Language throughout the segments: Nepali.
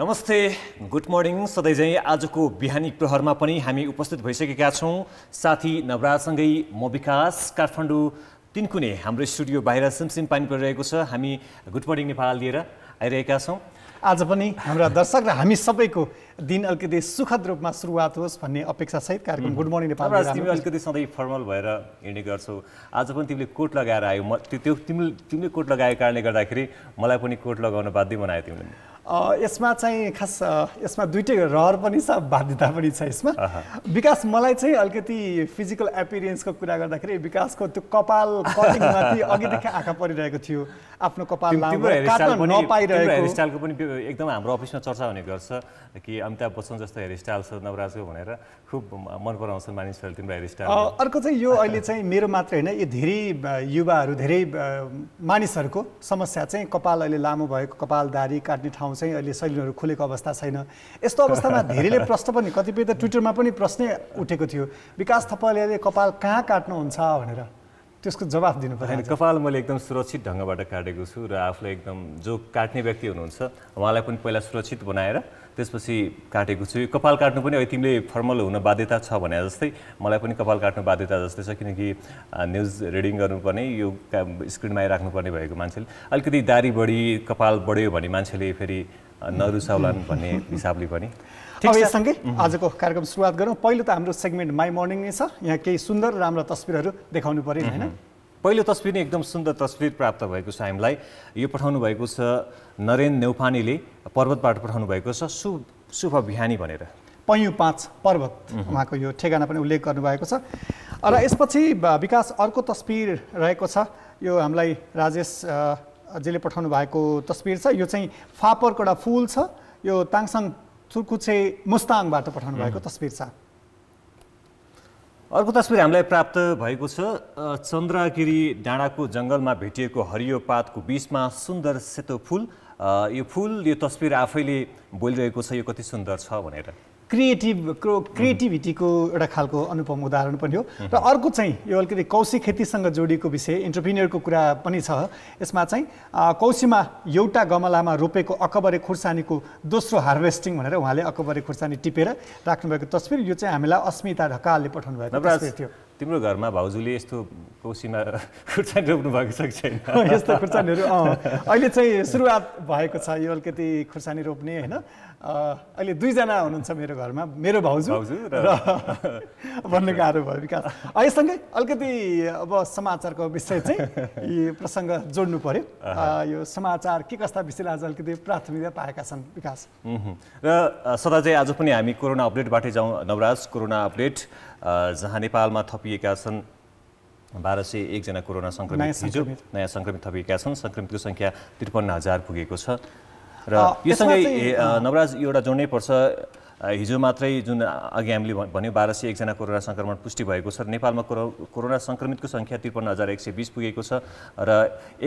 नमस्ते गुड मर्निङ सधैँ आजको बिहानी प्रहरमा पनि हामी उपस्थित भइसकेका छौँ साथी नवराजसँगै म विकास काठमाडौँ तिनकुने हाम्रो स्टुडियो बाहिर सिमसिम पानी परिरहेको छ हामी गुड मर्निङ नेपाल लिएर आइरहेका छौँ आज पनि हाम्रा दर्शक र हामी सबैको दिन अलिकति सुखद रूपमा सुरुवात होस् भन्ने अपेक्षा सहित कार्यक्रम गुड मर्निङ नेपाल तिमी अलिकति सधैँ फर्मल भएर हिँड्ने गर्छौ आज पनि तिमीले कोट लगाएर आयो म त्यो तिमीले तिमीले कोट लगाएको कारणले गर्दाखेरि मलाई पनि कोट लगाउन बाध्य बनायो तिमीले यसमा चाहिँ खास यसमा दुइटै रहर पनि छ बाध्यता पनि छ यसमा विकास मलाई चाहिँ अलिकति फिजिकल एपिरियन्सको कुरा गर्दाखेरि विकासको त्यो कपाल कटिङमाथि अघिदेखि आँखा परिरहेको थियो आफ्नो कपाल नपाइरहेको पनि एकदम हाम्रो अफिसमा चर्चा हुने गर्छ कि अमिताभ बच्चन जस्तो हेयर स्टाइल छ नवराजको भनेर खुब मन पराउँछन् मानिसहरूले तिम्रो हेयर स्टाइल अर्को चाहिँ यो अहिले चाहिँ मेरो मात्र होइन यो धेरै युवाहरू धेरै मानिसहरूको समस्या चाहिँ कपाल अहिले लामो भएको कपाल दारी काट्ने ठाउँ चाहिँ अहिले सैलुनहरू खुलेको अवस्था छैन यस्तो अवस्थामा धेरैले प्रश्न पनि कतिपय त ट्विटरमा पनि प्रश्नै उठेको थियो विकास थपालले कपाल कहाँ काट्नुहुन्छ भनेर त्यसको जवाफ दिनु पर्दैन कपाल मैले एकदम सुरक्षित ढङ्गबाट काटेको छु र आफूलाई एकदम जो काट्ने व्यक्ति हुनुहुन्छ उहाँलाई पनि पहिला सुरक्षित बनाएर त्यसपछि काटेको छु कपाल काट्नु पनि अहिले तिमीले फर्मल हुन बाध्यता छ भने जस्तै मलाई पनि कपाल काट्नु बाध्यता जस्तै छ किनकि न्युज रिडिङ गर्नुपर्ने यो स्क्रिनमा राख्नुपर्ने भएको मान्छेले अलिकति दारी बढी कपाल बढ्यो भने मान्छेले फेरि नरुसाउलान् भन्ने हिसाबले पनि अब यससँगै आजको कार्यक्रम सुरुवात गरौँ पहिलो त हाम्रो सेगमेन्ट माई मर्निङ नै छ यहाँ केही सुन्दर राम्रा तस्विरहरू देखाउनु पऱ्यो होइन पहिलो तस्विर नै एकदम सुन्दर तस्विर प्राप्त भएको छ हामीलाई यो पठाउनु भएको छ नरेन नेउपानीले पर्वतबाट पठाउनु भएको छ सु शुभ बिहानी भनेर पैयुँ पाँच पर्वत उहाँको यो ठेगाना पनि उल्लेख गर्नुभएको छ र यसपछि विकास अर्को तस्विर रहेको छ यो हामीलाई राजेश जीले पठाउनु भएको तस्विर छ यो चाहिँ फापरको एउटा फुल छ यो ताङसाङ सुर्कुचे मुस्ताङबाट पठाउनु भएको तस्विर छ अर्को तस्विर हामीलाई प्राप्त भएको छ चन्द्रगिरी डाँडाको जङ्गलमा भेटिएको हरियो पातको बिचमा सुन्दर सेतो फुल यो फुल यो तस्विर आफैले बोलिरहेको छ यो कति सुन्दर छ भनेर क्रिएटिभ क्रिएटिभिटीको एउटा खालको अनुपम उदाहरण पनि हो र अर्को चाहिँ यो अलिकति कौशी खेतीसँग जोडिएको विषय इन्टरप्रिनियरको कुरा पनि छ यसमा चाहिँ कौशीमा एउटा गमलामा रोपेको अकबरे खुर्सानीको दोस्रो हार्भेस्टिङ भनेर उहाँले अकबरे खुर्सानी टिपेर राख्नुभएको तस्विर यो चाहिँ हामीलाई अस्मिता ढकालले पठाउनु भएको थियो तिम्रो घरमा भाउजूले यस्तो कोसीमा खुर्सानी रोप्नु भएको छ कि छैन यस्तो खुर्सानीहरू अहिले चाहिँ सुरुवात भएको छ यो अलिकति खुर्सानी रोप्ने होइन अहिले दुईजना हुनुहुन्छ मेरो घरमा मेरो भाउजू भाउजू र भन्ने गाह्रो भयो विकास अहिलेसँगै अलिकति अब समाचारको विषय चाहिँ यी प्रसङ्ग जोड्नु पर्यो यो समाचार के कस्ता विषयले आज अलिकति प्राथमिकता पाएका छन् विकास र सदा चाहिँ आज पनि हामी कोरोना अपडेटबाटै जाउँ नवराज कोरोना अपडेट जहाँ नेपालमा थपिएका छन् बाह्र सय एकजना कोरोना सङ्क्रमित हिजो नयाँ सङ्क्रमित थपिएका छन् सङ्क्रमितको सङ्ख्या त्रिपन्न हजार पुगेको छ र योसँगै नवराज एउटा जोड्नै पर्छ हिजो मात्रै जुन अघि हामीले भन्यो बाह्र सय एकजना कोरोना सङ्क्रमण पुष्टि भएको छ नेपालमा कोरो कोरोना सङ्क्रमितको सङ्ख्या त्रिपन्न हजार एक सय बिस पुगेको छ र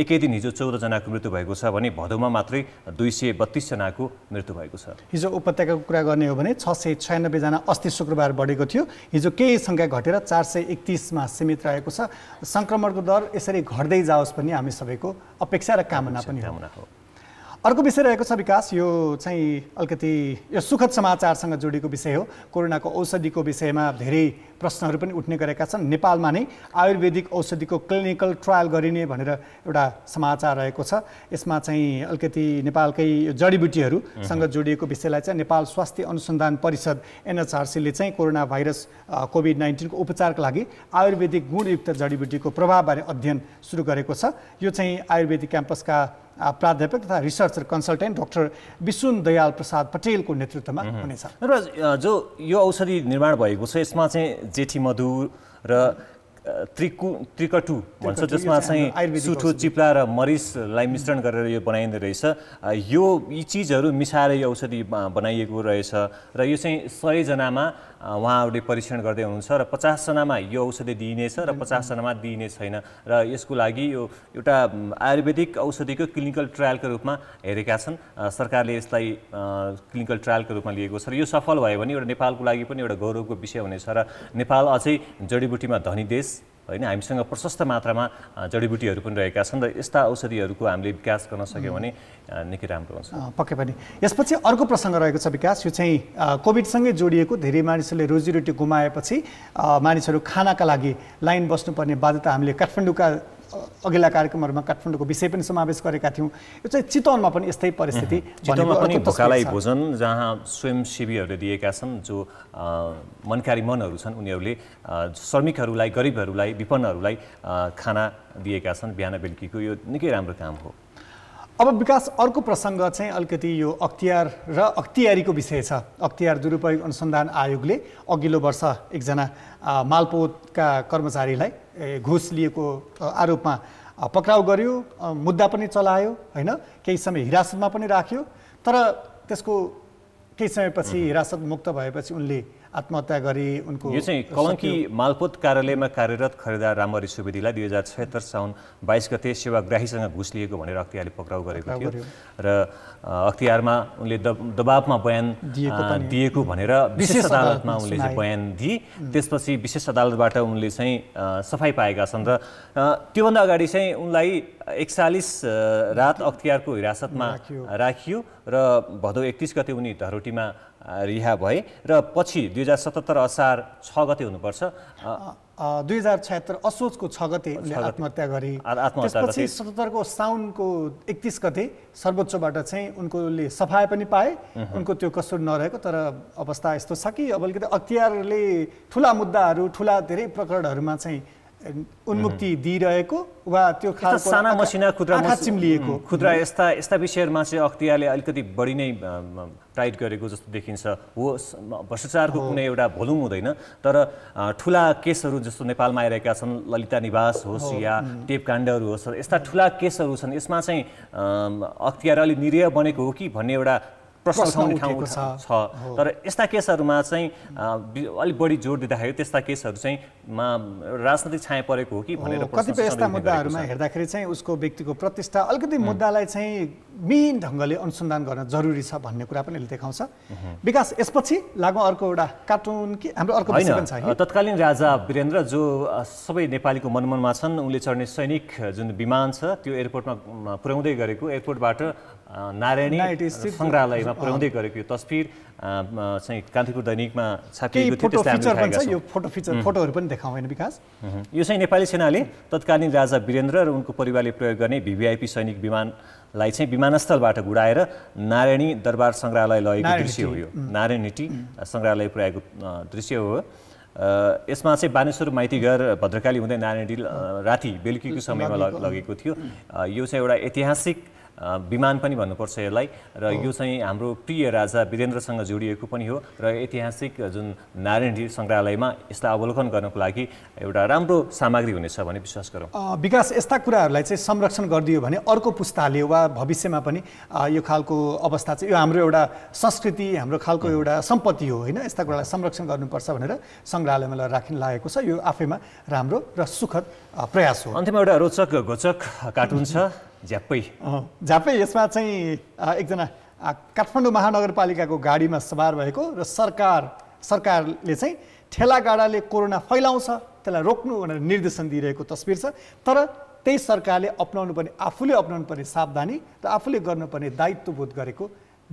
एकै दिन हिजो चौधजनाको मृत्यु भएको छ भने भदौमा मात्रै दुई सय बत्तिसजनाको मृत्यु भएको छ हिजो उपत्यकाको कुरा गर्ने हो भने छ सय छयानब्बेजना अस्ति शुक्रबार बढेको थियो हिजो केही सङ्ख्या घटेर चार सय एकतिसमा सीमित रहेको छ सङ्क्रमणको दर यसरी घट्दै जाओस् भन्ने हामी सबैको अपेक्षा र कामना पनि कामना हो अर्को विषय रहेको छ विकास यो चाहिँ अलिकति यो सुखद समाचारसँग जोडिएको विषय हो कोरोनाको औषधिको विषयमा धेरै प्रश्नहरू पनि उठ्ने गरेका छन् नेपालमा नै आयुर्वेदिक औषधिको क्लिनिकल ट्रायल गरिने भनेर एउटा समाचार रहेको छ यसमा चाहिँ अलिकति नेपालकै जडीबुटीहरूसँग जोडिएको विषयलाई चाहिँ नेपाल स्वास्थ्य अनुसन्धान परिषद एनएचआरसीले चाहिँ कोरोना भाइरस कोभिड नाइन्टिनको उपचारका लागि आयुर्वेदिक गुणयुक्त जडीबुटीको प्रभावबारे अध्ययन सुरु गरेको छ यो चाहिँ आयुर्वेदिक क्याम्पसका प्राध्यापक तथा researcher consultant doctor Vishwan Dayal Prasad पटेलको नेतृत्वमा हुनेछ र जो यो औषधि निर्माण भएको छ यसमा चाहिँ जेठी मधु र त्रिकु त्रिकटु भन्छ जसमा चाहिँ सुठो चिप्ला र मरिसलाई मिश्रण गरेर यो बनाइँदो रहेछ यो यी चिजहरू मिसाएर यो औषधि बनाइएको रहेछ र यो चाहिँ सयजनामा उहाँहरूले परीक्षण गर्दै हुनुहुन्छ र पचासजनामा यो औषधि दिइनेछ र पचासजनामा दिइने छैन र यसको लागि यो एउटा आयुर्वेदिक औषधिको क्लिनिकल ट्रायलको रूपमा हेरेका छन् सरकारले यसलाई क्लिनिकल ट्रायलको रूपमा लिएको छ र यो सफल भयो भने एउटा नेपालको लागि पनि एउटा गौरवको विषय हुनेछ र नेपाल अझै जडीबुटीमा धनी देश होइन हामीसँग प्रशस्त मात्रामा जडीबुटीहरू पनि रहेका छन् र यस्ता औषधिहरूको हामीले विकास गर्न सक्यौँ भने निकै राम्रो हुन्छ पक्कै पनि यसपछि अर्को प्रसङ्ग रहेको छ विकास यो चाहिँ कोभिडसँगै जोडिएको धेरै मानिसहरूले रोजीरोटी गुमाएपछि मानिसहरू खानाका लागि लाइन बस्नुपर्ने बाध्यता हामीले काठमाडौँका अघिल्ला कार्यक्रमहरूमा काठमाडौँको विषय पनि समावेश गरेका थियौँ यो चाहिँ चितवनमा पनि यस्तै परिस्थिति चितवनमा पनि भोकालाई भोजन जहाँ स्वयंसेवीहरूले दिएका छन् जो मनकारी मनहरू छन् उनीहरूले श्रमिकहरूलाई गरिबहरूलाई विपन्नहरूलाई खाना दिएका छन् बिहान बेलुकीको यो निकै राम्रो काम हो अब विकास अर्को प्रसङ्ग चाहिँ अलिकति यो अख्तियार र अख्तियारीको विषय छ अख्तियार दुरुपयोग अनुसन्धान आयोगले अघिल्लो वर्ष एकजना मालपोतका कर्मचारीलाई घुस लिएको आरोपमा पक्राउ गर्यो मुद्दा पनि चलायो होइन केही समय हिरासतमा पनि राख्यो तर त्यसको केही समयपछि हिरासत मुक्त भएपछि उनले आत्महत्या गरी उनको यो चाहिँ कलङ्की मालपोत कार्यालयमा कार्यरत खरिदार रामरी सुवेदीलाई दुई हजार छत्तर साउन बाइस गते सेवाग्राहीसँग घुस लिएको भनेर अख्तियारले पक्राउ गरेको थियो र अख्तियारमा उनले दबाबमा बयान दिएको भनेर विशेष अदालतमा उनले चाहिँ बयान दिए त्यसपछि विशेष अदालतबाट उनले चाहिँ सफाइ पाएका छन् र त्योभन्दा अगाडि चाहिँ उनलाई एकचालिस रात अख्तियारको हिरासतमा राखियो र भदौ एकतिस गते उनी धरोटीमा रिहा भए र पछि दुई हजार सतहत्तर असार छ गते हुनुपर्छ दुई हजार छयत्तर असोजको छ गते उनले आत्महत्या गरे त्यसपछि सतहत्तरको साउनको एकतिस गते सर्वोच्चबाट चाहिँ उनको उनकोले सफाय पनि पाए उनको त्यो कसुर नरहेको तर अवस्था यस्तो छ कि अब अलिकति अख्तियारले ठुला मुद्दाहरू ठुला धेरै प्रकरणहरूमा चाहिँ उन्मुक्ति दिइरहेको वा त्यो साना मसिना खुद्रा चिम्लिएको खुद्रा यस्ता यस्ता विषयहरूमा चाहिँ अख्तियारले अलिकति बढी नै टाइट गरेको जस्तो देखिन्छ हो भ्रष्टाचारको कुनै एउटा भोलुम हुँदैन तर ठुला केसहरू जस्तो नेपालमा आइरहेका छन् ललिता निवास होस् या टेपकाण्डहरू होस् यस्ता ठुला केसहरू छन् यसमा चाहिँ अख्तियार अलिक निरीह बनेको हो कि भन्ने एउटा प्रश्न उठाउने छ तर यस्ता केसहरूमा चाहिँ अलिक बढी जोड दिँदाखेरि त्यस्ता केसहरू चाहिँ मा राजनैतिक छाया परेको हो कि भनेर कतिपय यस्ता मुद्दाहरूमा हेर्दाखेरि चाहिँ उसको व्यक्तिको प्रतिष्ठा अलिकति मुद्दालाई चाहिँ मेन ढङ्गले अनुसन्धान गर्न जरुरी छ भन्ने कुरा पनि देखाउँछ विकास यसपछि लागु अर्को एउटा कार्टुन कि हाम्रो अर्को तत्कालीन राजा वीरेन्द्र जो सबै नेपालीको मनमनमा छन् उनले चढ्ने सैनिक जुन विमान छ त्यो एयरपोर्टमा पुर्याउँदै गरेको एयरपोर्टबाट नारायणी सङ्ग्रहालयमा पुर्याउँदै गरेको यो तस्विर चाहिँ कान्तिपुर दैनिकमा छापिएको थियो त्यसलाई यो फोटो फिचर फोटोहरू पनि देखाउँ होइन विकास यो चाहिँ नेपाली सेनाले तत्कालीन राजा वीरेन्द्र र उनको परिवारले प्रयोग गर्ने भिभिआइपी सैनिक विमानलाई चाहिँ विमानस्थलबाट घुडाएर नारायणी दरबार सङ्ग्रहालय लगेको दृश्य हो यो नारायणीटी सङ्ग्रहालय पुर्याएको दृश्य हो यसमा चाहिँ बानेश्वर माइतीघर भद्रकाली हुँदै नारायणी राति बेलुकीको समयमा लगेको थियो यो चाहिँ एउटा ऐतिहासिक विमान पनि भन्नुपर्छ यसलाई र यो चाहिँ हाम्रो प्रिय राजा वीरेन्द्रसँग जोडिएको पनि हो र ऐतिहासिक जुन नारायणजी सङ्ग्रहालयमा यसलाई अवलोकन गर्नको लागि एउटा राम्रो सामग्री हुनेछ भन्ने विश्वास गरौँ विकास यस्ता कुराहरूलाई चाहिँ संरक्षण गरिदियो भने अर्को पुस्ताले वा भविष्यमा पनि यो खालको अवस्था चाहिँ यो हाम्रो एउटा संस्कृति हाम्रो खालको एउटा सम्पत्ति हो होइन यस्ता कुरालाई संरक्षण गर्नुपर्छ भनेर सङ्ग्रहालयमा राखिन लागेको छ यो आफैमा राम्रो र सुखद प्रयास हो अन्त्यमा एउटा रोचक घोचक कार्टुन छ झ्यापै झ्यापै यसमा चाहिँ एकजना काठमाडौँ महानगरपालिकाको गाडीमा सवार भएको र सरकार सरकारले चाहिँ ठेलागाडाले कोरोना फैलाउँछ त्यसलाई रोक्नु भनेर निर्देशन दिइरहेको तस्विर छ तर त्यही सरकारले पर्ने आफूले अप्नाउनु पर्ने सावधानी र आफूले गर्नुपर्ने दायित्वबोध गरेको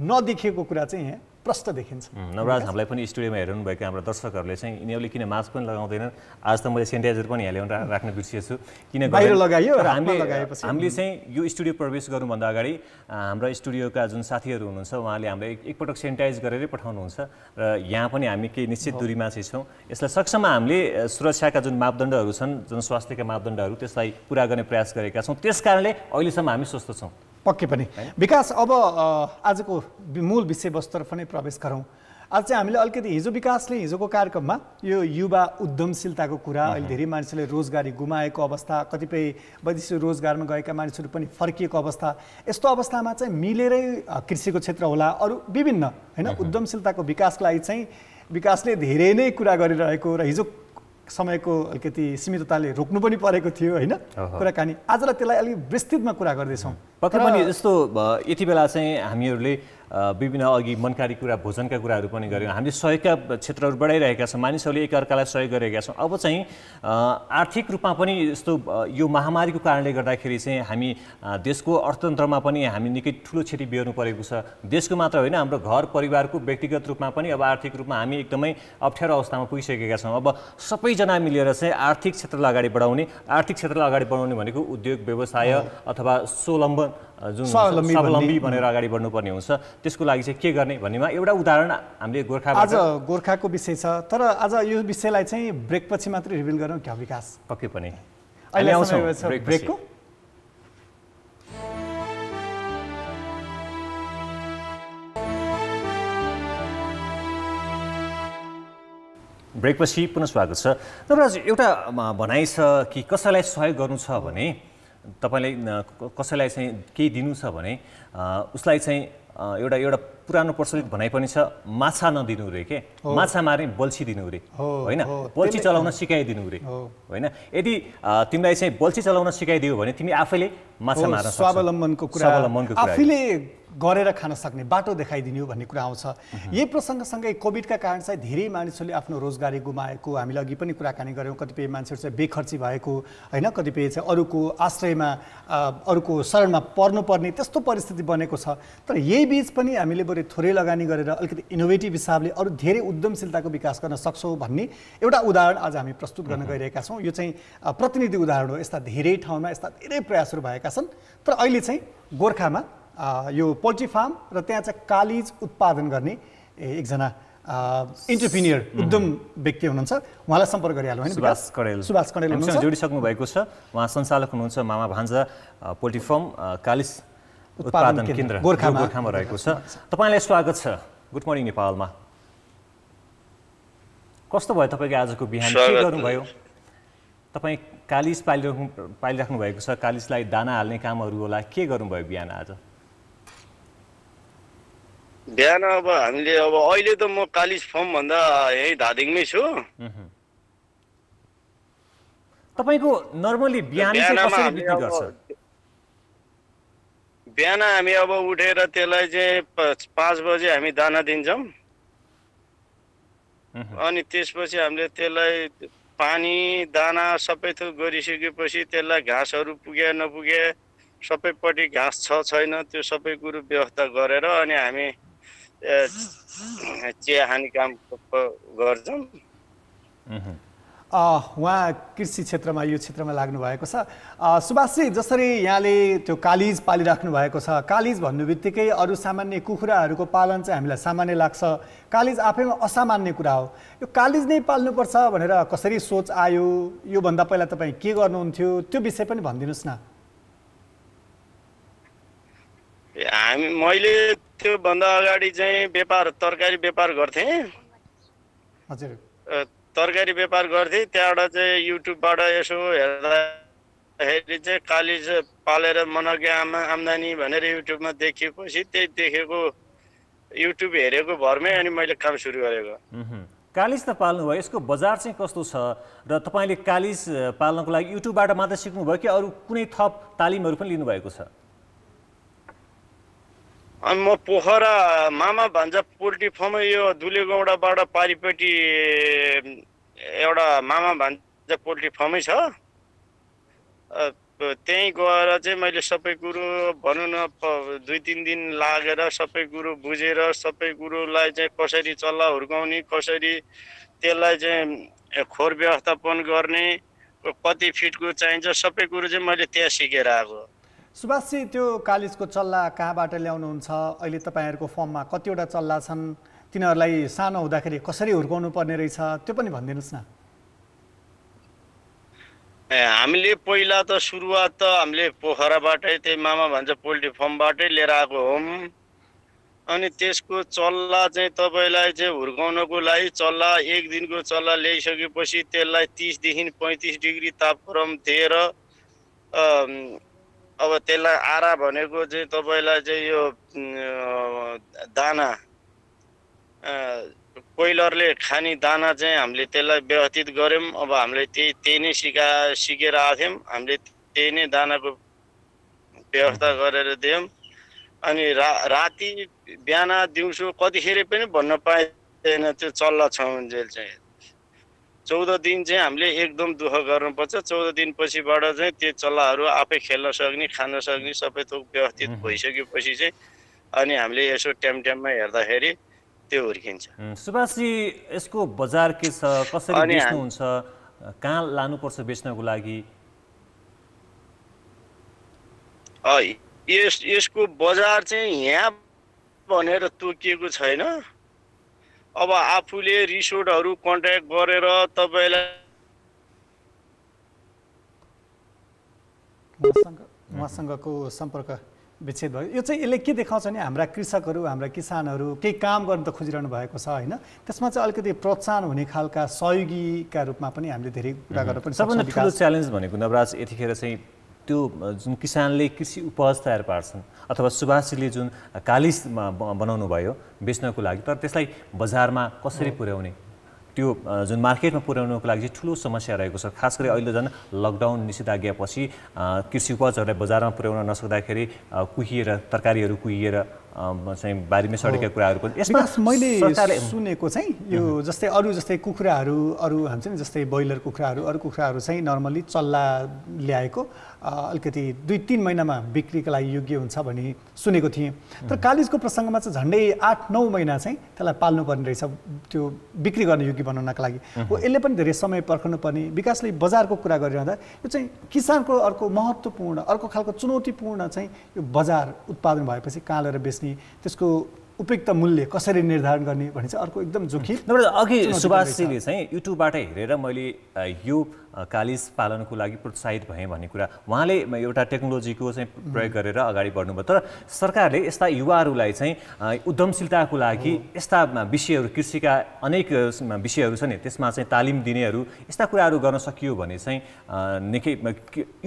नदेखिएको कुरा चाहिँ यहाँ प्रष्ट देखिन्छ नवराज हामीलाई पनि स्टुडियोमा भएको हाम्रो दर्शकहरूले चाहिँ यिनीहरूले किन मास्क पनि लगाउँदैनन् आज त मैले सेनिटाइजर पनि हालेर राख्न बिर्सिएछु किन बाहिर लगायो र हामीले हामीले चाहिँ यो स्टुडियो प्रवेश गर्नुभन्दा अगाडि हाम्रा स्टुडियोका जुन साथीहरू हुनुहुन्छ उहाँले हामीलाई एकपटक सेनिटाइज गरेरै पठाउनुहुन्छ र यहाँ पनि हामी केही निश्चित दूरीमा चाहिँ छौँ यसलाई सक्षम हामीले सुरक्षाका जुन मापदण्डहरू छन् जनस्वास्थ्यका स्वास्थ्यका मापदण्डहरू त्यसलाई पुरा गर्ने प्रयास गरेका छौँ त्यस कारणले अहिलेसम्म हामी स्वस्थ छौँ पक्कै पनि विकास अब आजको मूल विषयवस्तुतर्फ नै प्रवेश गरौँ आज चाहिँ हामीले अलिकति हिजो विकासले हिजोको कार्यक्रममा यो युवा उद्यमशीलताको कुरा अहिले धेरै मानिसहरूले रोजगारी गुमाएको अवस्था कतिपय वैदेशिक रोजगारमा गएका मानिसहरू पनि फर्किएको अवस्था यस्तो अवस्थामा चाहिँ मिलेरै कृषिको क्षेत्र होला अरू विभिन्न होइन उद्यमशीलताको विकासको लागि चाहिँ विकासले धेरै नै कुरा गरिरहेको र हिजो समयको अलिकति सीमितताले रोक्नु पनि परेको थियो होइन कुराकानी आजलाई त्यसलाई अलिक विस्तृतमा कुरा गर्दैछौँ पक्कै पनि जस्तो यति बेला चाहिँ हामीहरूले विभिन्न अघि मनकारी कुरा भोजनका कुराहरू पनि गऱ्यौँ हामीले सहयोगका क्षेत्रहरू बढाइरहेका छौँ मानिसहरूले एकअर्कालाई सहयोग गरिरहेका छौँ अब चाहिँ आर्थिक रूपमा पनि यस्तो यो महामारीको कारणले गर्दाखेरि चाहिँ हामी देशको अर्थतन्त्रमा पनि हामी निकै ठुलो क्षति बेहोर्नु परेको छ देशको मात्र होइन हाम्रो घर परिवारको व्यक्तिगत रूपमा पनि अब आर्थिक रूपमा हामी एकदमै अप्ठ्यारो अवस्थामा पुगिसकेका छौँ अब सबैजना मिलेर चाहिँ आर्थिक क्षेत्रलाई अगाडि बढाउने आर्थिक क्षेत्रलाई अगाडि बढाउने भनेको उद्योग व्यवसाय अथवा स्वलम्बन जुन स्वावलम्बी भनेर अगाडि बढ्नुपर्ने हुन्छ त्यसको लागि चाहिँ के गर्ने भन्नेमा एउटा उदाहरण हामीले गोर्खा आज गोर्खाको विषय छ तर आज यो विषयलाई चाहिँ ब्रेकपछि मात्रै रिभिल गरौँ क्या विकास पक्कै पनि अहिले आउँछ ब्रेकको ब्रेकपछि पुनः स्वागत छ तर एउटा भनाइ छ कि कसैलाई सहयोग गर्नु छ भने तपाईँलाई कसैलाई चाहिँ केही दिनु छ भने उसलाई चाहिँ एउटा एउटा पुरानो प्रचलित भनाइ पनि छ माछा नदिनु रे के माछा मारे बल्छी दिनु रे होइन बल्छी चलाउन सिकाइदिनु रे होइन यदि तिमीलाई चाहिँ बल्छी चलाउन सिकाइदियो भने तिमी आफैले माछा मार्न स्वावलम्बनको कुरा आफैले गरेर खान सक्ने बाटो देखाइदिने हो भन्ने कुरा आउँछ यही प्रसङ्गसँगै कोभिडका कारण चाहिँ धेरै मानिसहरूले आफ्नो रोजगारी गुमाएको हामीले अघि पनि कुराकानी गऱ्यौँ कतिपय मान्छेहरू चाहिँ बेखर्ची भएको होइन कतिपय चाहिँ अरूको आश्रयमा अरूको शरणमा पर्नुपर्ने त्यस्तो परिस्थिति बनेको छ तर यही बिच पनि हामीले बरु थोरै लगानी गरेर अलिकति इनोभेटिभ हिसाबले अरू धेरै उद्यमशीलताको विकास गर्न सक्छौँ भन्ने एउटा उदाहरण आज हामी प्रस्तुत गर्न गइरहेका छौँ यो चाहिँ प्रतिनिधि उदाहरण हो यस्ता धेरै ठाउँमा यस्ता धेरै प्रयासहरू भएका छन् तर अहिले चाहिँ गोर्खामा यो पोल्ट्री फार्म र त्यहाँ चाहिँ कालिज उत्पादन गर्ने एकजना इन्टरप्रिनियर उद्यम व्यक्ति हुनुहुन्छ उहाँलाई सम्पर्क गरिहाल्नु होइन सुभाष कडेल सुभाष कडेल जोडिसक्नु भएको छ उहाँ सञ्चालक हुनुहुन्छ मामा भान्जा पोल्ट्री फार्म कालिस उत्पादन केन्द्र गोर्खा गोर्खामा रहेको छ तपाईँलाई स्वागत छ गुड मर्निङ नेपालमा कस्तो भयो तपाईँको आजको बिहान के गर्नुभयो तपाईँ कालिज पालिराख्नु पालिराख्नु भएको छ कालिजलाई दाना हाल्ने कामहरू होला के गर्नुभयो बिहान आज बिहान अब हामीले अब अहिले त म कालिज फर्म भन्दा यहीँ धादिङमै छु तपाईँको नर्मली बिहान बिहान हामी अब उठेर त्यसलाई चाहिँ पाँच बजे हामी दाना दिन्छौँ अनि त्यसपछि हामीले त्यसलाई पानी दाना सबै थोक गरिसकेपछि त्यसलाई घाँसहरू पुगे नपुगे सबैपट्टि घाँस छ छैन त्यो सबै कुरो व्यवस्था गरेर अनि हामी चिया हानि काम गर्छौँ उहाँ कृषि क्षेत्रमा यो क्षेत्रमा लाग्नु भएको छ सुभाषजी जसरी यहाँले त्यो कालिज पालिराख्नु भएको छ कालिज भन्नु बित्तिकै अरू सामान्य कुखुराहरूको पालन चाहिँ हामीलाई सामान्य लाग्छ कालिज आफैमा असामान्य कुरा हो यो कालिज नै पाल्नुपर्छ भनेर कसरी सोच आयो योभन्दा पहिला तपाईँ के गर्नुहुन्थ्यो त्यो विषय पनि भनिदिनुहोस् न हामी मैले त्योभन्दा अगाडि चाहिँ व्यापार तरकारी व्यापार गर्थेँ हजुर तरकारी व्यापार गर्थेँ त्यहाँबाट चाहिँ युट्युबबाट यसो हेर्दाखेरि चाहिँ काली पालेर मनग्ञ आमा आम्दानी भनेर युट्युबमा देखेपछि त्यही देखेको युट्युब हेरेको भरमै अनि मैले काम सुरु गरेको कालिज त पाल्नु भयो यसको बजार चाहिँ कस्तो छ र तपाईँले कालिज पाल्नको लागि युट्युबबाट मात्र सिक्नुभयो कि अरू कुनै थप तालिमहरू पनि लिनुभएको छ अनि म पोखरा मामा भान्जा पोल्ट्री फर्म यो गौडाबाट पारिपट्टि एउटा मामा भान्जा पोल्ट्री फर्मै छ त्यहीँ गएर चाहिँ मैले सबै कुरो भनौँ न दुई तिन दिन लागेर सबै कुरो बुझेर सबै कुरोलाई चाहिँ कसरी चल्ला हुर्काउने कसरी त्यसलाई चाहिँ खोर व्यवस्थापन गर्ने कति फिटको चाहिन्छ सबै कुरो चाहिँ मैले त्यहाँ सिकेर आएको सुभाषी त्यो कालेजको चल्ला कहाँबाट ल्याउनुहुन्छ अहिले तपाईँहरूको फर्ममा कतिवटा चल्ला छन् तिनीहरूलाई सानो हुँदाखेरि कसरी हुर्काउनु पर्ने रहेछ त्यो पनि भनिदिनुहोस् न ए हामीले पहिला त सुरुवात त हामीले पोखराबाटै त्यही मामा भन्छ पोल्ट्री फर्मबाटै लिएर आएको हौँ अनि त्यसको चल्ला चाहिँ तपाईँलाई चाहिँ हुर्काउनको लागि चल्ला एक दिनको चल्ला ल्याइसकेपछि त्यसलाई तिसदेखि पैँतिस डिग्री तापक्रम दिएर अब त्यसलाई आरा भनेको चाहिँ तपाईँलाई चाहिँ यो दाना कोइलरले खाने दाना चाहिँ हामीले त्यसलाई व्यवस्थित गऱ्यौँ अब हामीले त्यही त्यही नै सिका सिकेर आएको थियौँ हामीले त्यही नै दानाको व्यवस्था गरेर दियौँ अनि रा राति बिहान दिउँसो कतिखेर पनि भन्न पाइँदैन त्यो चल्ला छ चाहिँ चौध दिन चाहिँ हामीले एकदम दुःख गर्नुपर्छ चौध दिनपछिबाट चाहिँ त्यो चल्लाहरू आफै खेल्न सक्ने खान सक्ने सबै थोक व्यवस्थित भइसकेपछि चाहिँ अनि हामीले यसो टाइम टाइममा हेर्दाखेरि त्यो हुर्किन्छ सुभाषजी यसको बजार के छ कसरी हुन्छ कहाँ लानुपर्छ बेच्नको लागि यस यसको बजार चाहिँ यहाँ भनेर तोकिएको छैन अब आफूले रिसोर्टहरू कन्ट्याक्ट गरेर तपाईँलाई उहाँसँगको सम्पर्क विच्छेद भयो यो चाहिँ यसले के देखाउँछ भने हाम्रा कृषकहरू हाम्रा किसानहरू केही काम गर्न त खोजिरहनु भएको छ होइन त्यसमा चाहिँ अलिकति प्रोत्साहन हुने खालका सहयोगीका रूपमा पनि हामीले धेरै कुरा गर्नु पनि सबभन्दा ठुलो च्यालेन्ज भनेको नवराज यतिखेर चाहिँ त्यो जुन किसानले कृषि उपज तयार पार्छन् अथवा सुभाषीले जुन कालिस बनाउनु भयो बेच्नको लागि तर त्यसलाई बजारमा कसरी पुर्याउने त्यो जुन मार्केटमा पुर्याउनुको लागि चाहिँ ठुलो समस्या रहेको छ खास गरी अहिले झन् लकडाउन निषेधाज्ञापछि कृषि उपजहरूलाई बजारमा पुर्याउन नसक्दाखेरि कुहिएर तरकारीहरू कुहिएर चाहिँ बारीमै सडेका कुराहरूको यसमा मैले सुनेको चाहिँ यो जस्तै अरू जस्तै कुखुराहरू अरू हुन्छ नि जस्तै ब्रोइलर कुखुराहरू अरू कुखुराहरू चाहिँ नर्मली चल्ला ल्याएको अलिकति दुई तिन महिनामा बिक्रीको लागि योग्य हुन्छ भन्ने सुनेको थिएँ तर कालिजको प्रसङ्गमा चाहिँ झन्डै आठ नौ महिना चाहिँ त्यसलाई पाल्नुपर्ने रहेछ त्यो बिक्री गर्न योग्य बनाउनका लागि हो यसले पनि धेरै समय पर्खनुपर्ने विकासले बजारको कुरा गरिरहँदा यो चाहिँ किसानको अर्को महत्त्वपूर्ण अर्को खालको चुनौतीपूर्ण चाहिँ यो बजार उत्पादन भएपछि कालेर बेच्ने बेच्ने त्यसको उपयुक्त मूल्य कसरी निर्धारण गर्ने भन्ने चाहिँ अर्को एकदम जोखिम अघि सुभाषजीले चाहिँ युट्युबबाट हेरेर मैले यो कालिज पालनको लागि प्रोत्साहित भएँ भन्ने कुरा उहाँले एउटा टेक्नोलोजीको चाहिँ प्रयोग गरेर अगाडि बढ्नुभयो तर सरकारले यस्ता युवाहरूलाई चाहिँ उद्यमशीलताको लागि यस्ता विषयहरू कृषिका अनेक विषयहरू छन् त्यसमा चाहिँ तालिम दिनेहरू यस्ता कुराहरू गर्न सकियो भने चाहिँ निकै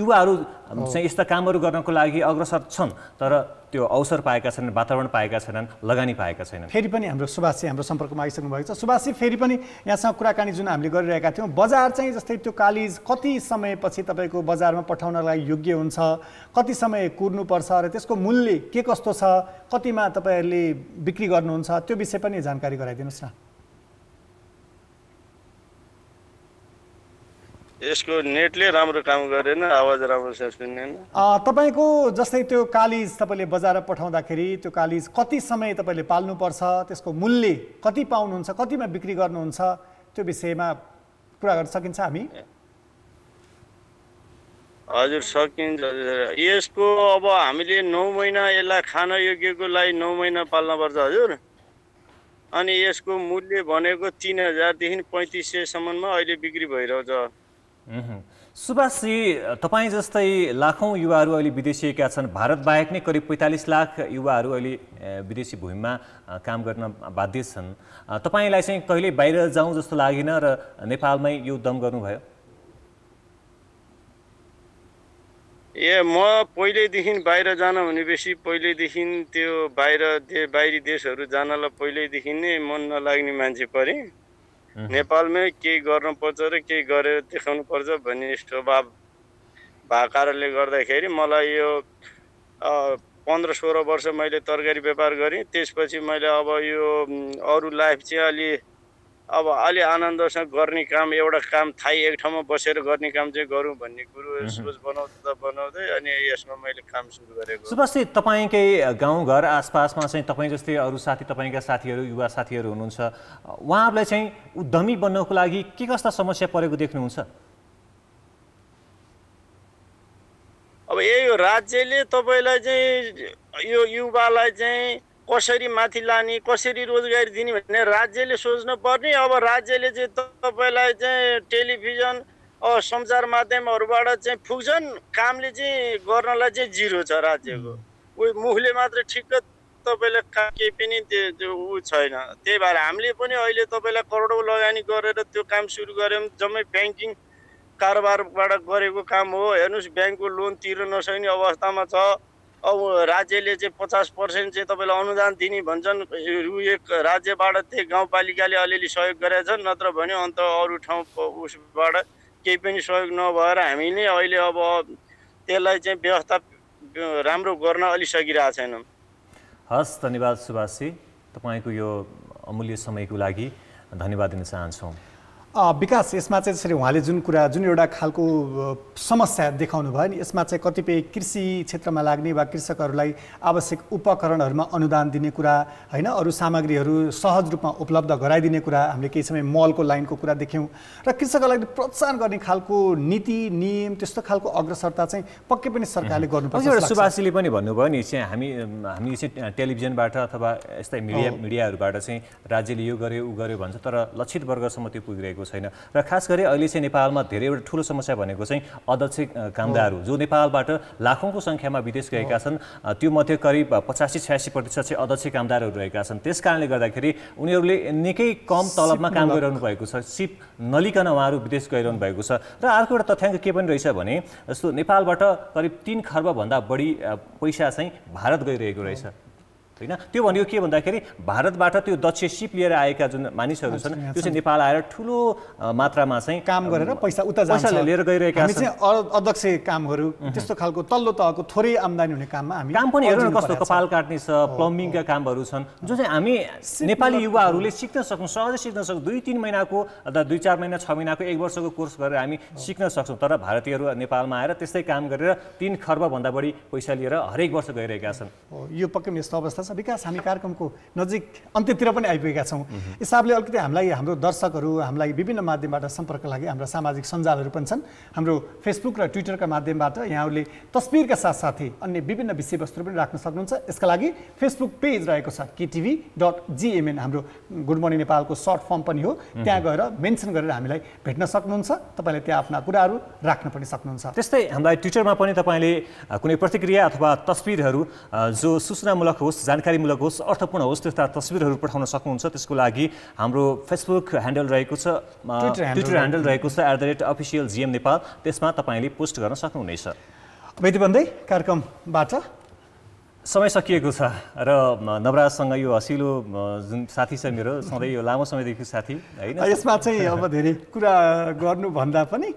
युवाहरू चाहिँ यस्ता कामहरू गर्नको लागि अग्रसर छन् तर त्यो अवसर पाएका छैनन् वातावरण पाएका छैनन् लगानी पाएका छैनन् फेरि पनि हाम्रो सुभाषी हाम्रो सम्पर्कमा आइसक्नु भएको छ सुभाषी फेरि पनि यहाँसँग कुराकानी जुन हामीले गरिरहेका थियौँ बजार चाहिँ जस्तै त्यो कालिज कति समयपछि तपाईँको बजारमा पठाउनलाई योग्य हुन्छ कति समय कुर्नुपर्छ र त्यसको मूल्य के कस्तो छ कतिमा तपाईँहरूले बिक्री गर्नुहुन्छ त्यो विषय पनि जानकारी गराइदिनुहोस् न यसको नेटले राम्रो काम गरेन आवाज राम्रोसँग सुनेन तपाईँको जस्तै त्यो कालिज तपाईँले बजाएर पठाउँदाखेरि त्यो कालिज कति समय तपाईँले पाल्नुपर्छ त्यसको मूल्य कति पाउनुहुन्छ कतिमा बिक्री गर्नुहुन्छ त्यो विषयमा कुरा गर्न सकिन्छ हामी हजुर सकिन्छ यसको अब हामीले नौ महिना यसलाई खान योग्यको लागि नौ महिना पाल्नुपर्छ हजुर अनि यसको मूल्य भनेको तिन हजारदेखि पैँतिस सयसम्ममा अहिले बिक्री भइरहेको छ सुभाषजी तपाईँ जस्तै लाखौँ युवाहरू अहिले विदेशिएका छन् भारत बाहेक नै करिब पैँतालिस लाख युवाहरू अहिले विदेशी भूमिमा काम गर्न बाध्य छन् तपाईँलाई चाहिँ कहिले बाहिर जाउँ जस्तो लागेन र नेपालमै यो दम गर्नुभयो ए म पहिल्यैदेखि बाहिर जान भनेपछि पहिल्यैदेखि त्यो बाहिर दे बाहिरी देशहरू जानलाई पहिल्यैदेखि नै मन नलाग्ने मान्छे परेँ नेपालमै केही गर्नुपर्छ र केही गरेर देखाउनु पर्छ भन्ने स्वभाव भएको कारणले गर्दाखेरि मलाई यो पन्ध्र सोह्र वर्ष मैले तरकारी व्यापार गरेँ त्यसपछि मैले अब यो अरू लाइफ चाहिँ अलि अब अलि आनन्दसँग गर्ने काम एउटा काम थाहै एक ठाउँमा बसेर गर्ने काम चाहिँ गरौँ भन्ने कुरो सोच बनाउँदा बनाउँदै अनि यसमा मैले काम सुरु गरेको सुभाषजी तपाईँकै गाउँघर आसपासमा चाहिँ तपाईँ जस्तै अरू साथी तपाईँका साथीहरू युवा साथीहरू हुनुहुन्छ उहाँहरूलाई चाहिँ उद्यमी बन्नको लागि के कस्ता समस्या परेको देख्नुहुन्छ अब यही हो राज्यले तपाईँलाई चाहिँ यो युवालाई चाहिँ कसरी माथि लाने कसरी रोजगारी दिने भन्ने राज्यले सोच्नु पर्ने अब राज्यले चाहिँ तपाईँलाई चाहिँ टेलिभिजन सञ्चार माध्यमहरूबाट चाहिँ फुक्छन् कामले चाहिँ गर्नलाई चाहिँ जिरो छ राज्यको उयो मुखले मात्र ठिक्क तपाईँलाई केही पनि त्यो ऊ छैन त्यही भएर हामीले पनि अहिले तपाईँलाई करोडौँ लगानी गरेर त्यो काम सुरु गऱ्यौँ जम्मै ब्याङ्किङ कारोबारबाट गरेको काम हो हेर्नुहोस् ब्याङ्कको लोन तिर्न नसक्ने अवस्थामा छ अब राज्यले चाहिँ पचास पर्सेन्ट चाहिँ तपाईँलाई अनुदान दिने भन्छन् रु एक राज्यबाट त्यही गाउँपालिकाले अलिअलि सहयोग गरेका छन् नत्र भने अन्त अरू ठाउँ उसबाट केही पनि सहयोग नभएर हामीले अहिले अब त्यसलाई चाहिँ व्यवस्था राम्रो गर्न अलि सकिरहेको छैनौँ हस् धन्यवाद सुभाषजी तपाईँको यो अमूल्य समयको लागि धन्यवाद दिन चाहन्छौँ विकास यसमा चाहिँ जसरी उहाँले जुन कुरा जुन एउटा खालको समस्या देखाउनु भयो नि यसमा चाहिँ कतिपय कृषि क्षेत्रमा लाग्ने वा कृषकहरूलाई आवश्यक उपकरणहरूमा अनुदान दिने कुरा होइन अरू सामग्रीहरू सहज रूपमा उपलब्ध गराइदिने कुरा हामीले केही समय मलको लाइनको कुरा देख्यौँ र कृषकहरूलाई प्रोत्साहन गर्ने खालको नीति नियम त्यस्तो खालको अग्रसरता चाहिँ पक्कै पनि सरकारले गर्नुपर्छ एउटा सुभाषीले पनि भन्नुभयो नि चाहिँ हामी हामी चाहिँ टेलिभिजनबाट अथवा यस्तै मिडिया मिडियाहरूबाट चाहिँ राज्यले यो गर्यो ऊ गर्यो भन्छ तर लक्षित वर्गसम्म त्यो पुगिरहेको भएको छैन र खास गरी अहिले चाहिँ नेपालमा धेरैवटा ठुलो समस्या भनेको चाहिँ अध्यक्ष कामदारहरू जो नेपालबाट लाखौँको सङ्ख्यामा विदेश गएका छन् त्यो मध्ये करिब पचासी छ्यासी प्रतिशत चाहिँ अध्यक्ष कामदारहरू रहेका छन् त्यस कारणले गर्दाखेरि उनीहरूले निकै कम तलबमा काम गरिरहनु भएको छ सिप नलिकन उहाँहरू विदेश गइरहनु भएको छ र अर्को एउटा तथ्याङ्क के पनि रहेछ भने जस्तो नेपालबाट करिब तिन खर्बभन्दा बढी पैसा चाहिँ भारत गइरहेको रहेछ होइन त्यो भनेको के भन्दाखेरि भारतबाट त्यो दक्ष सिप लिएर आएका जुन मानिसहरू छन् त्यो चाहिँ नेपाल आएर ठुलो मात्रामा चाहिँ काम गरेर पैसा उता लिएर गइरहेका चाहिँ अध्यक्ष कामहरू त्यस्तो खालको तल्लो तहको थोरै आम्दानी हुने काममा हामी काम पनि हेर्नु कस्तो कपाल काट्ने छ प्लम्बिङका कामहरू छन् जो चाहिँ हामी नेपाली युवाहरूले सिक्न सक्छौँ सहजै सिक्न सक्छौँ दुई तिन महिनाको दुई चार महिना छ महिनाको एक वर्षको कोर्स गरेर हामी सिक्न सक्छौँ तर भारतीयहरू नेपालमा आएर त्यस्तै काम गरेर तिन खर्बभन्दा बढी पैसा लिएर हरेक वर्ष गइरहेका छन् यो पक्कै यस्तो अवस्था छ विकास विकास हामी कार्यक्रमको नजिक अन्त्यतिर पनि आइपुगेका छौँ हिसाबले अलिकति हामीलाई हाम्रो दर्शकहरू हामीलाई विभिन्न माध्यमबाट सम्पर्क लागि हाम्रा सामाजिक सञ्जालहरू पनि छन् हाम्रो फेसबुक र ट्विटरका माध्यमबाट यहाँहरूले तस्बिरका साथसाथै अन्य विभिन्न विषयवस्तुहरू पनि राख्न सक्नुहुन्छ यसका लागि फेसबुक पेज रहेको छ केटिभी डट जिएमएन हाम्रो गुड मर्निङ नेपालको सर्ट फर्म पनि हो त्यहाँ गएर मेन्सन गरेर हामीलाई भेट्न सक्नुहुन्छ तपाईँले त्यहाँ आफ्ना कुराहरू राख्न पनि सक्नुहुन्छ त्यस्तै हामीलाई ट्विटरमा पनि तपाईँले कुनै प्रतिक्रिया अथवा तस्विरहरू जो सूचनामूलक होस् जान जानकारीमूलक होस् अर्थपूर्ण होस् त्यस्ता तस्विरहरू पठाउन सक्नुहुन्छ त्यसको लागि हाम्रो फेसबुक ह्यान्डल रहेको छ ट्विटर ह्यान्डल रहेको छ at the rate official GM Nepal त्यसमा तपाईँले पोस्ट गर्न सक्नुहुनेछ अब भन्दै कार्यक्रमबाट समय सकिएको छ र नवराजसँग यो हँसिलो जुन साथी छ मेरो सधैँ यो लामो समयदेखि साथी होइन यसमा चाहिँ अब धेरै कुरा गर्नुभन्दा पनि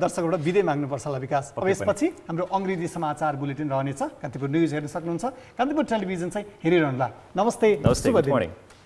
दर्शकबाट विदय माग्नुपर्छ होला विकास अब यसपछि हाम्रो अङ्ग्रेजी समाचार बुलेटिन रहनेछ कान्तिपुर न्युज हेर्न सक्नुहुन्छ कान्तिपुर टेलिभिजन चाहिँ हेरिरहनुहोला नमस्ते नमस्ते